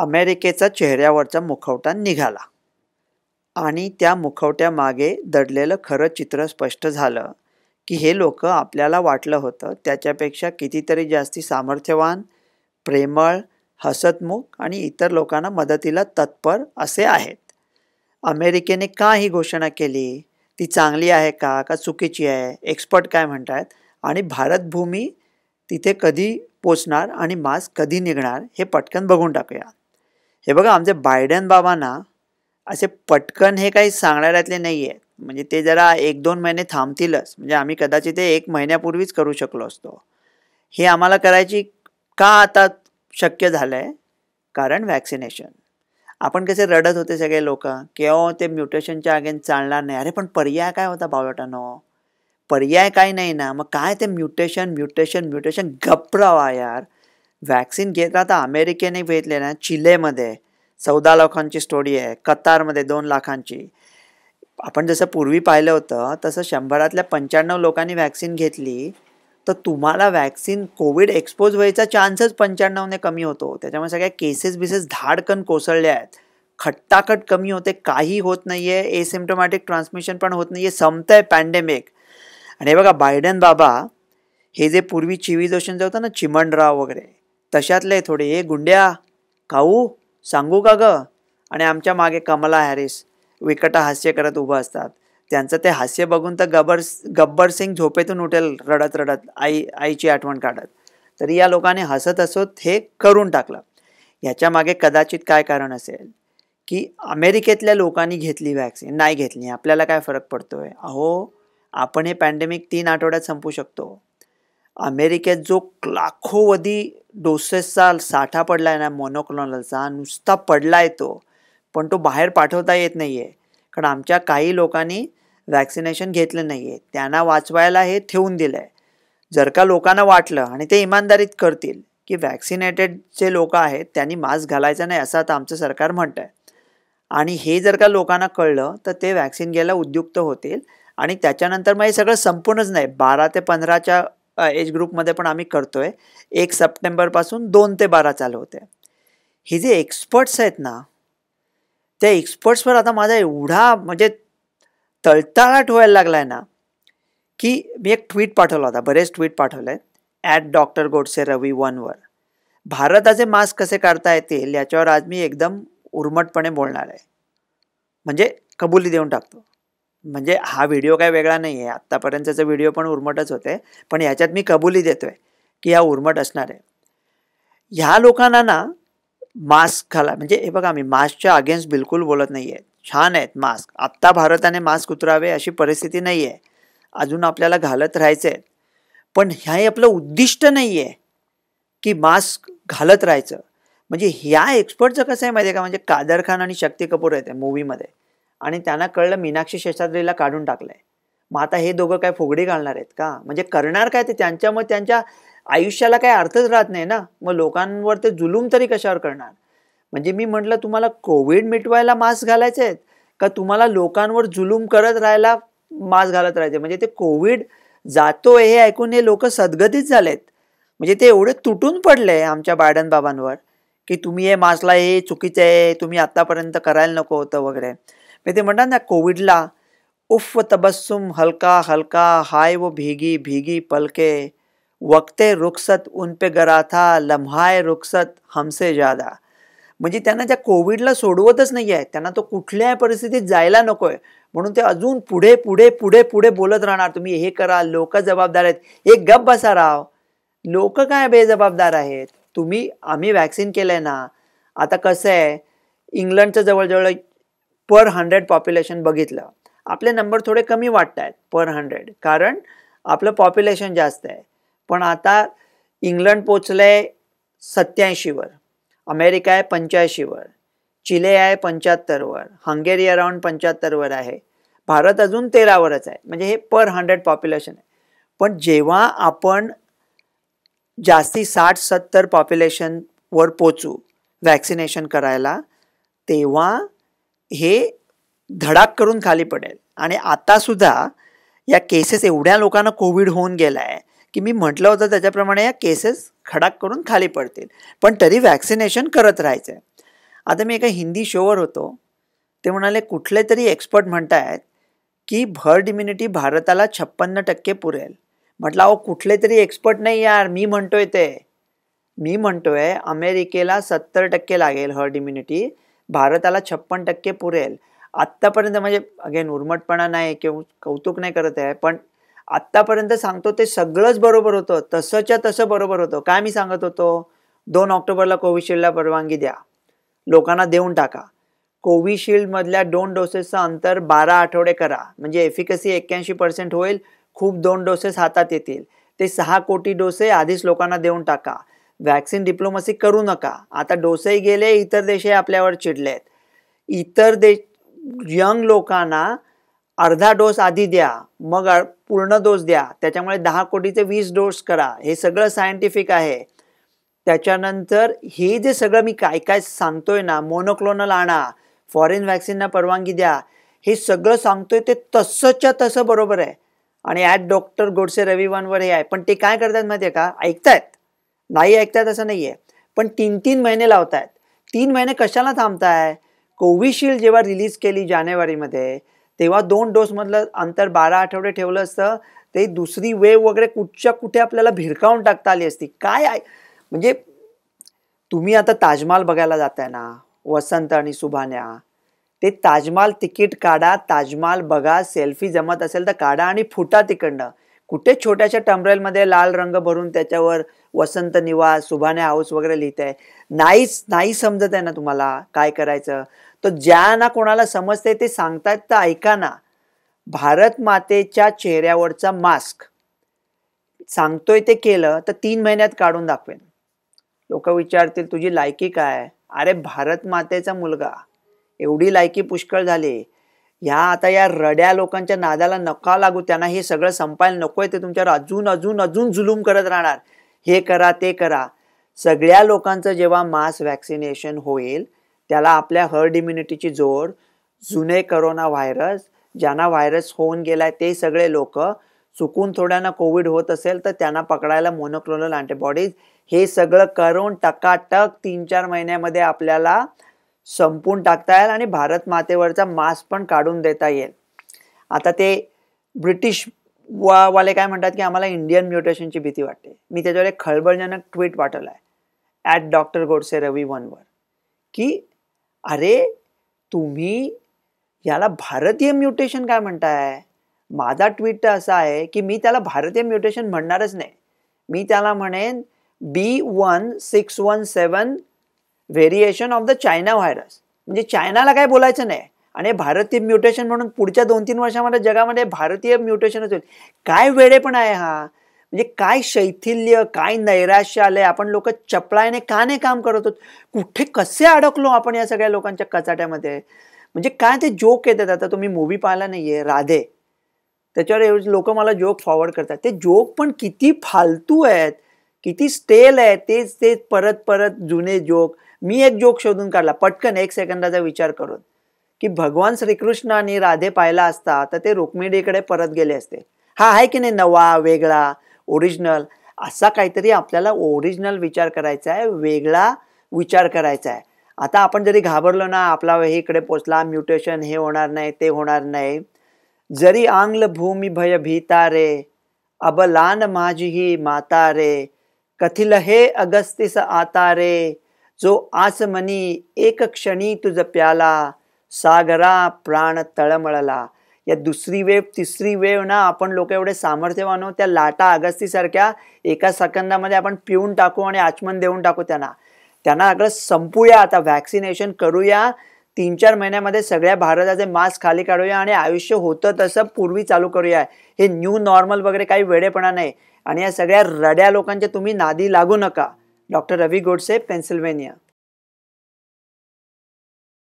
अमेरिकेचा चेहऱ्यावरचा मुखवटा निघाला आणि त्या मुखवट्यामागे दडलेलं खरं चित्र स्पष्ट झालं की हे लोक आपल्याला वाटलं होतं त्याच्यापेक्षा कितीतरी जास्ती सामर्थ्यवान प्रेमळ हसतमुख आणि इतर लोकांना मदतीला तत्पर असे आहेत अमेरिकेने का ही घोषणा केली ती चांगली आहे का का चुकीची आहे एक्सपर्ट काय म्हणत आहेत आणि भारतभूमी तिथे कधी पोचणार आणि मास्क कधी निघणार हे पटकन बघून टाकूया हे बघा आमचे बायडन बाबांना असे पटकन हे काही सांगणाऱ्यातले नाही आहेत म्हणजे ते जरा एक दोन महिने थांबतीलच म्हणजे आम्ही कदाचित ते एक महिन्यापूर्वीच करू शकलो असतो हे आम्हाला करायची का आता शक्य झालं आहे कारण वॅक्सिनेशन आपण कसे रडत होते सगळे लोक किंवा ते म्युटेशनच्या अगेन चालणार नाही अरे पण पर्याय काय होता बावटानो पर्याय काय नाही ना मग काय ते म्युटेशन म्युटेशन म्युटेशन घबरावा यार व्हॅक्सिन घेतला तर अमेरिकेने घेतले ना चिलेमध्ये चौदा लाखांची स्टोरी आहे कतारमध्ये दोन लाखांची आपण जसं पूर्वी पाहिलं होतं तसं शंभरातल्या पंच्याण्णव लोकांनी वॅक्सिन घेतली तर तुम्हाला व्हॅक्सिन कोविड एक्सपोज व्हायचा चान्सच पंच्याण्णवने कमी होतो त्याच्यामुळे सगळ्या केसेस बिसेस धाडकन कोसळल्या आहेत खट्टाखट कमी होते काही होत नाही आहे एसिम्टोमॅटिक ट्रान्समिशन पण होत नाही आहे संपत आहे पॅन्डेमिक आणि हे बघा बायडन बाबा हे जे पूर्वी चिवी जे होतं ना चिमणराव वगैरे तशातले थोडे हे गुंड्या खाऊ सांगू का ग आणि आमच्या मागे कमला हॅरिस विकट हास्य करत उभं असतात त्यांचं ते हास्य बघून तर गब्बर गब्बर सिंग झोपेतून उठेल रडत रडत आई आईची आठवण काढत तरी या लोकांनी हसत हसत हे करून टाकलं ह्याच्या मागे कदाचित काय कारण असेल की अमेरिकेतल्या लोकांनी घेतली वॅक्सिन नाही घेतली आपल्याला काय फरक पडतोय अहो आपण हे पॅन्डेमिक तीन आठवड्यात संपू शकतो अमेरिकेत जो लाखोवधी डोसेसचा साठा पडला आहे ना मोनोक्लोनलचा नुसता पडला आहे तो पण तो बाहेर पाठवता येत नाही आहे कारण आमच्या काही लोकांनी वॅक्सिनेशन घेतलं नाही आहे त्यांना वाचवायला हे ठेवून दिलं आहे जर का लोकांना वाटलं आणि ते इमानदारीत करतील की वॅक्सिनेटेड जे लोक आहेत त्यांनी मास्क घालायचा नाही असं आता आमचं सरकार म्हणतं आहे आणि हे जर का लोकांना कळलं तर ते वॅक्सिन घ्यायला उद्युक्त होतील आणि त्याच्यानंतर मग हे सगळं संपूर्णच नाही बारा ते पंधराच्या एज ग्रुपमध्ये पण आम्ही करतो आहे एक सप्टेंबरपासून दोन ते बारा चालू होते हे जे एक्सपर्ट्स आहेत ना त्या एक्सपर्ट्सवर आता माझा एवढा म्हणजे तळतळाट व्हायला लागला आहे ना की मी एक ट्विट पाठवला होता बरेच ट्विट पाठवले आहेत ॲट डॉक्टर गोडसे रवी वनवर भारताचे मास्क कसे काढता येतील याच्यावर आज मी एकदम उर्मटपणे बोलणार आहे म्हणजे कबुली देऊन टाकतो म्हणजे हा व्हिडिओ काय वेगळा नाही आहे आत्तापर्यंतचा व्हिडिओ पण उर्मटच होते पण ह्याच्यात मी कबुली देतोय की हा उर्मट असणार आहे ह्या लोकांना ना मास्क घाला म्हणजे हे बघा मी मास्कच्या अगेन्स्ट बिलकुल बोलत नाही आहे छान आहेत मास्क आत्ता भारताने मास्क उतरावे अशी परिस्थिती नाही आहे अजून आपल्याला घालत राहायचं आहे पण हे आपलं उद्दिष्ट नाही आहे की मास्क घालत राहायचं म्हणजे ह्या एक्सपर्टचं कसं आहे माहिती आहे का म्हणजे कादर खान आणि शक्ती कपूर आहेत मूवीमध्ये आणि त्यांना कळलं मीनाक्षी शेषाद्रीला काढून टाकलंय मग आता हे दोघं काय फुगडी घालणार आहेत का म्हणजे करणार काय ते मग त्यांच्या आयुष्याला काय अर्थच राहत नाही ना मग लोकांवर ते जुलूम तरी कशावर करणार म्हणजे मी म्हटलं तुम्हाला कोविड मिटवायला मास्क घालायचे आहेत का तुम्हाला लोकांवर जुलूम करत राहायला मास्क घालत राहायचे म्हणजे ते कोविड जातो हे ऐकून हे लोक सदगतीच झालेत म्हणजे ते एवढे तुटून पडले आमच्या बायडन बाबांवर की तुम्ही हे मास्कला हे चुकीचं आहे तुम्ही आतापर्यंत करायला नको होतं वगैरे ते म्हणतात ना कोविडला उफ व तबस्सुम हलका हलका हाय वो भीगी भीगी पलके वक्ते रुखसत उन पे गराथा लम्हाय रुखसत हमसे जादा म्हणजे त्यांना त्या कोविडला सोडवतच नाही आहे त्यांना तो कुठल्याही परिस्थितीत जायला नको आहे म्हणून ते अजून पुढे पुढे पुढे पुढे बोलत राहणार तुम्ही हे करा लोक जबाबदार आहेत एक गप बसा राव लोक काय बेजबाबदार आहेत तुम्ही आम्ही व्हॅक्सिन केलं आहे ना आता कसं आहे इंग्लंडचं जवळजवळ पर हंड्रेड पॉप्युलेशन बघितलं आपले नंबर थोडे कमी वाटत आहेत पर हंड्रेड कारण आपलं पॉप्युलेशन जास्त आहे पण आता इंग्लंड पोचलं आहे सत्याऐंशीवर अमेरिका आहे पंच्याऐंशीवर चिले आहे पंच्याहत्तरवर हंगेरी अराउंड पंच्याहत्तरवर आहे भारत अजून तेरावरच आहे म्हणजे हे पर हंड्रेड पॉप्युलेशन आहे पण जेव्हा आपण जास्ती साठ सत्तर पॉप्युलेशनवर पोचू वॅक्सिनेशन करायला तेव्हा हे धडाक करून खाली पडेल आणि आतासुद्धा या केसेस एवढ्या लोकांना कोविड होऊन गेला आहे की मी म्हटलं होतं त्याच्याप्रमाणे या केसेस खडाक करून खाली पडतील पण तरी वॅक्सिनेशन करत राहायचं आहे आता मी एका हिंदी शोवर होतो ते म्हणाले कुठले तरी एक्सपर्ट म्हणतायत की भर्ड इम्युनिटी भारताला छप्पन्न टक्के पुरेल म्हटलं अहो कुठले तरी एक्सपर्ट नाही यार मी म्हणतोय ते मी म्हणतोय अमेरिकेला सत्तर टक्के लागेल हर्ड इम्युनिटी भारताला छप्पन टक्के पुरेल आत्तापर्यंत म्हणजे अगेन उर्मटपणा नाही किंवा कौतुक नाही करत आहे पण आत्तापर्यंत सांगतो ते सगळंच बरोबर होतं तसंच्या तसं बरोबर होतं काय मी सांगत होतो दोन ऑक्टोबरला कोविशिल्डला परवानगी द्या लोकांना देऊन टाका कोविशिल्डमधल्या दोन डोसेसचं अंतर बारा आठवडे करा म्हणजे एफिकसी एक्क्याऐंशी पर्सेंट होईल खूप दोन डोसेस हातात येतील ते सहा कोटी डोसे आधीच लोकांना देऊन टाका व्हॅक्सिन डिप्लोमसी करू नका आता डोसही गेले इतर देशही आपल्यावर चिडले आहेत इतर देश यंग लोकांना अर्धा डोस आधी द्या मग पूर्ण डोस द्या त्याच्यामुळे दहा कोटीचे वीस डोस करा हे सगळं सायंटिफिक आहे त्याच्यानंतर हे जे सगळं मी काय काय सांगतोय ना मोनोक्लोनल आणा फॉरेन व्हॅक्सिनना परवानगी द्या हे सगळं सांगतोय ते तसंच्या तसं बरोबर आहे आणि ॲट डॉक्टर गोडसे रविवानवर हे आहे पण ते काय करतात माहिती आहे का ऐकतायत नाही ऐकतायत असं नाही आहे पण तीन तीन महिने लावतायत तीन महिने कशाला थांबताय कोविशिल्ड जेव्हा रिलीज केली जानेवारीमध्ये तेव्हा दोन डोसमधलं अंतर बारा आठवडे ठेवलं असतं ते दुसरी वेव वगैरे कुठच्या कुठे आपल्याला भिरकावून टाकता आली असती काय आहे म्हणजे तुम्ही आता ताजमहाल बघायला जाताय ना वसंत आणि सुभान्या ते ताजमहाल तिकीट काढा ताजमहाल बघा सेल्फी जमत असेल तर काढा आणि फुटा तिकडनं कुठे छोट्याशा टमरेलमध्ये लाल रंग भरून त्याच्यावर वसंत निवास सुभाने हाऊस वगैरे लिहित आहे नाहीच नाही समजत आहे ना तुम्हाला काय करायचं तर ज्या ना कोणाला समजते ते सांगतायत तर ऐका ना भारत मातेच्या चेहऱ्यावरचा मास्क सांगतोय ते केलं तर तीन महिन्यात काढून दाखवेन लोक विचारतील तुझी लायकी काय अरे भारत मातेचा मुलगा एवढी लायकी पुष्कळ झाली ह्या आता या रड्या लोकांच्या नादाला नका लागू त्यांना हे सगळं संपायला नकोय ते तुमच्यावर अजून अजून अजून जुलूम करत राहणार हे करा ते करा सगळ्या लोकांचं जेव्हा मास वॅक्सिनेशन होईल त्याला आपल्या हर्ड इम्युनिटीची जोड जुने करोना व्हायरस ज्यांना व्हायरस होऊन गेलाय ते सगळे लोक चुकून थोड्यांना कोविड होत असेल तर त्यांना पकडायला मोनोक्लोनल अँटीबॉडीज हे सगळं करून टकाटक तीन चार महिन्यामध्ये आपल्याला संपून टाकता येईल आणि भारत मातेवरचा मास पण काढून देता येईल आता ते ब्रिटिश वा वाले काय म्हणतात की आम्हाला इंडियन म्युटेशनची भीती वाटते मी त्याच्यावर एक खळबळजनक ट्विट पाठवला आहे ॲट डॉक्टर गोडसे रवी वनवर की अरे तुम्ही याला भारतीय म्युटेशन काय म्हणताय माझा ट्विट असा आहे की मी त्याला भारतीय म्युटेशन म्हणणारच नाही मी त्याला म्हणेन B one six one seven variation of the China virus म्हणजे चायनाला काय बोलायचं नाही आणि भारतीय म्युटेशन म्हणून पुढच्या दोन तीन वर्षामध्ये जगामध्ये भारतीय म्युटेशनच होईल काय पण आहे हा म्हणजे काय शैथिल्य काय नैराश्य आलंय आपण लोक चपळायने का नाही काम करत होत कुठे कसे अडकलो आपण या सगळ्या लोकांच्या कचाट्यामध्ये म्हणजे काय ते जोक येतात आता तुम्ही मूवी पाहिला नाही आहे राधे त्याच्यावर लोक मला जोक फॉरवर्ड करतात ते जोक पण किती फालतू आहेत किती स्टेल आहे तेच तेच परत परत जुने जोक मी एक जोक शोधून काढला पटकन एक सेकंदाचा विचार करून की भगवान श्रीकृष्ण आणि राधे पाहिला असता तर ते रुक्मिणीकडे परत गेले असते हा आहे की नाही नवा वेगळा ओरिजिनल असा काहीतरी आपल्याला ओरिजिनल विचार करायचा आहे वेगळा विचार करायचा आहे आता आपण जरी घाबरलो ना आपला हे इकडे पोचला म्युटेशन हे होणार नाही ते होणार नाही जरी आंग्ल भूमी भय भीता रे अबलान माझी ही माता रे कथिल हे अगस्तीस आता रे जो आसमनी एक क्षणी तुझ प्याला सागरा प्राण तळमळला या दुसरी वेव तिसरी वेव ना आपण लोक एवढे सामर्थ्यवान हो त्या लाटा अगस्तीसारख्या एका सेकंदामध्ये आपण पिऊन टाकू आणि आचमन देऊन टाकू त्यांना त्यांना अगळं संपूया आता व्हॅक्सिनेशन करूया तीन चार महिन्यामध्ये सगळ्या भारताचे मास्क खाली काढूया आणि आयुष्य होतं तसं पूर्वी चालू करूया हे न्यू नॉर्मल वगैरे काही वेळेपणा नाही आणि या सगळ्या रड्या लोकांच्या तुम्ही नादी लागू नका डॉक्टर रवी गोडसे पेन्सिल्वेनिया